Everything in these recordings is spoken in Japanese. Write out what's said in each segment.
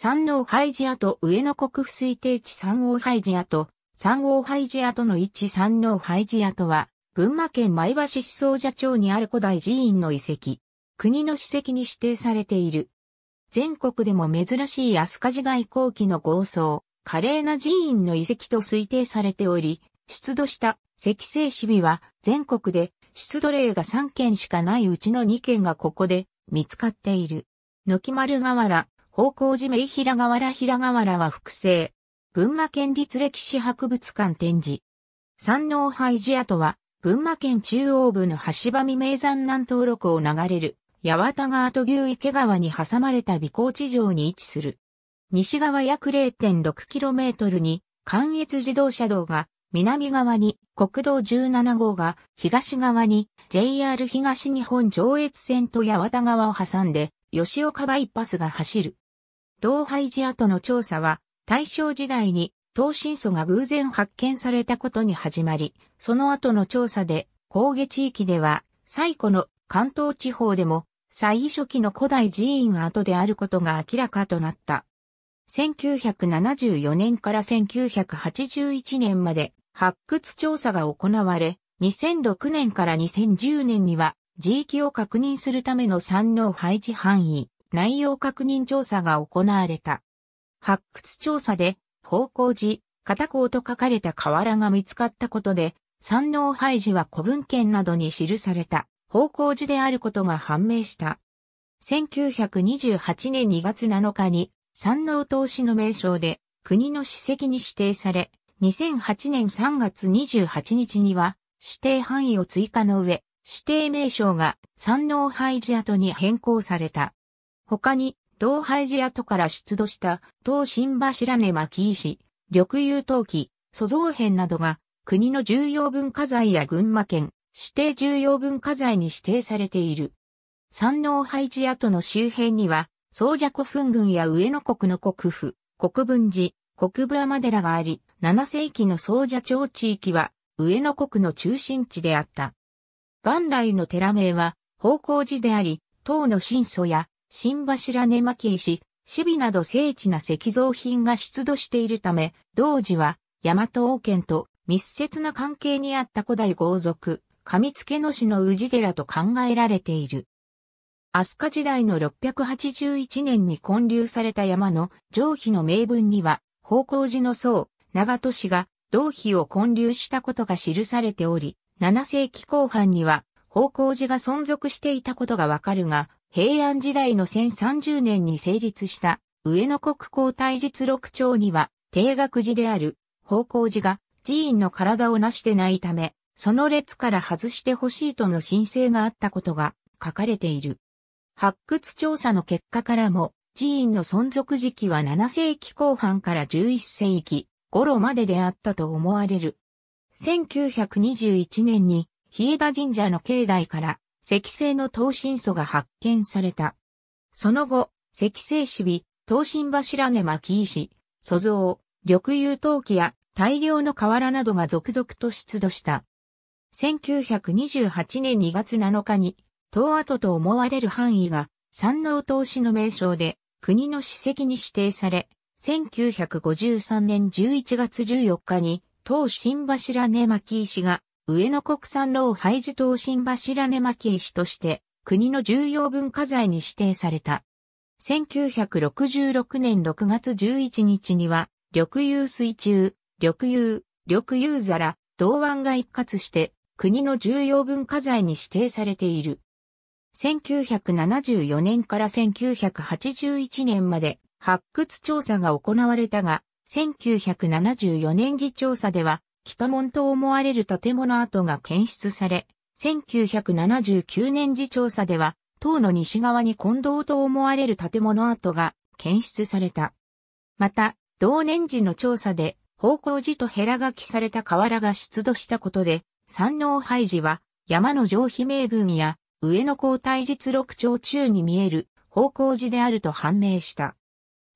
山王廃寺跡上野国府推定地山王廃寺跡、山王廃寺跡の位置山王廃寺跡は、群馬県前橋市総社町にある古代寺院の遺跡。国の史跡に指定されている。全国でも珍しい飛鳥時代後期の豪僧、華麗な寺院の遺跡と推定されており、出土した石製紙美は全国で出土例が3件しかないうちの2件がここで見つかっている。軒丸河原、方向寺銘平河原平河原は複製。群馬県立歴史博物館展示。山王廃寺跡は、群馬県中央部の橋場見名山南東六を流れる、八幡川と牛池川に挟まれた微高地上に位置する。西側約 0.6km に、関越自動車道が、南側に国道17号が、東側に JR 東日本上越線と八幡川を挟んで、吉岡バイパスが走る。同廃寺跡の調査は、大正時代に東新祖が偶然発見されたことに始まり、その後の調査で、高下地域では、最古の関東地方でも、最初期の古代寺院跡であることが明らかとなった。1974年から1981年まで発掘調査が行われ、2006年から2010年には地域を確認するための山王廃寺範囲、内容確認調査が行われた。発掘調査で、方向寺、片甲と書かれた瓦が見つかったことで、山王廃寺は古文献などに記された、方向寺であることが判明した。1928年2月7日に、山王投資の名称で、国の史跡に指定され、2008年3月28日には、指定範囲を追加の上、指定名称が山王廃寺跡に変更された。他に、同廃寺跡から出土した、東新柱根巻石、緑釉陶器、祖像片などが、国の重要文化財や群馬県、指定重要文化財に指定されている。山王廃寺跡の周辺には、宗者古墳群や上野国の国府、国分寺、国分山寺があり、7世紀の宗者町地域は、上野国の中心地であった。元来の寺名は、宝光寺であり、唐の神祖や新柱根巻石、シビなど精緻な石造品が出土しているため、同時は、大和王権と密接な関係にあった古代豪族、上付野市の氏寺と考えられている。飛鳥時代の681年に建立された山の上皮の名文には、宝光寺の僧、長戸氏が同皮を建立したことが記されており、7世紀後半には、宝光寺が存続していたことがわかるが、平安時代の1030年に成立した上野国交大実録帳には、定額寺である方向寺が寺院の体を成してないため、その列から外してほしいとの申請があったことが書かれている。発掘調査の結果からも、寺院の存続時期は7世紀後半から11世紀頃までであったと思われる。1921年に、日枝神社の境内から石星の刀身素が発見された。その後、石星守備、刀身柱根巻石、素像、緑油陶器や大量の瓦などが続々と出土した。1928年2月7日に、東跡と思われる範囲が山王投資の名称で国の史跡に指定され、1953年11月14日に、東新柱根巻石が上野国産老廃寺等身柱根巻石として国の重要文化財に指定された。1966年6月11日には、緑遊水中、緑遊、緑遊皿、銅腕が一括して国の重要文化財に指定されている。1974年から1981年まで発掘調査が行われたが、1974年時調査では北門と思われる建物跡が検出され、1979年時調査では、塔の西側に近道と思われる建物跡が検出された。また、同年時の調査で、方向寺とヘラ書きされた瓦が出土したことで、山王廃寺は、山の上皮名分や、上野皇太実録長中に見える、方向寺であると判明した。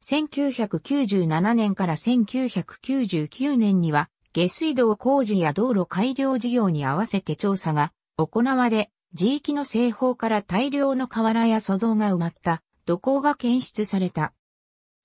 1997年から1999年には、下水道工事や道路改良事業に合わせて調査が行われ、地域の製法から大量の瓦や素像が埋まった土工が検出された。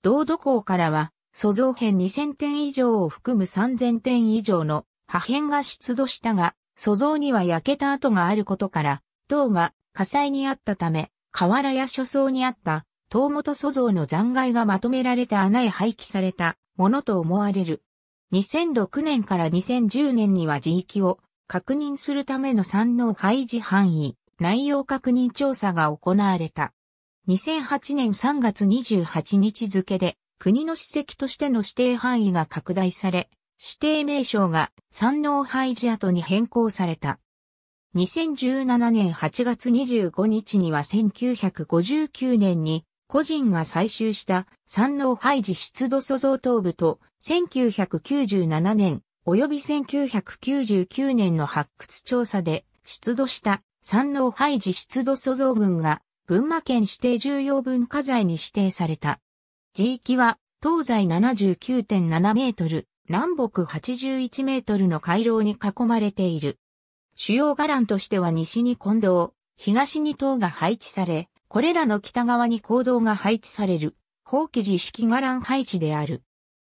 道土工からは、素像片2000点以上を含む3000点以上の破片が出土したが、素像には焼けた跡があることから、銅が火災にあったため、瓦や書層にあった、塔元素像の残骸がまとめられた穴へ廃棄されたものと思われる。2006年から2010年には自域を確認するための産農廃止範囲内容確認調査が行われた。2008年3月28日付で国の史跡としての指定範囲が拡大され、指定名称が産農廃止跡に変更された。2017年8月25日には1959年に個人が採集した産農廃寺出土塑像頭部と1997年及び1999年の発掘調査で出土した山王廃寺出土祖像群が群馬県指定重要文化財に指定された。地域は東西79.7メートル、南北81メートルの回廊に囲まれている。主要伽藍としては西に近道、東に塔が配置され、これらの北側に坑道が配置される、法記寺式伽藍配置である。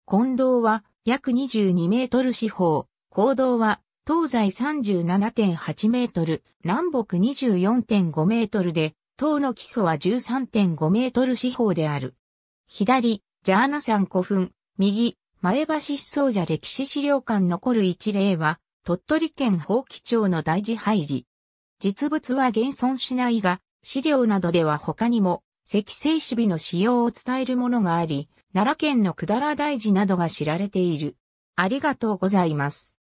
近道は約22メートル四方、高道は東西37.8メートル、南北24.5メートルで、塔の基礎は13.5メートル四方である。左、ジャーナ山古墳、右、前橋思想者歴史資料館残る一例は、鳥取県宝器町の大事廃寺。実物は現存しないが、資料などでは他にも、石製紙美の使用を伝えるものがあり、奈良県のくだら大寺などが知られている。ありがとうございます。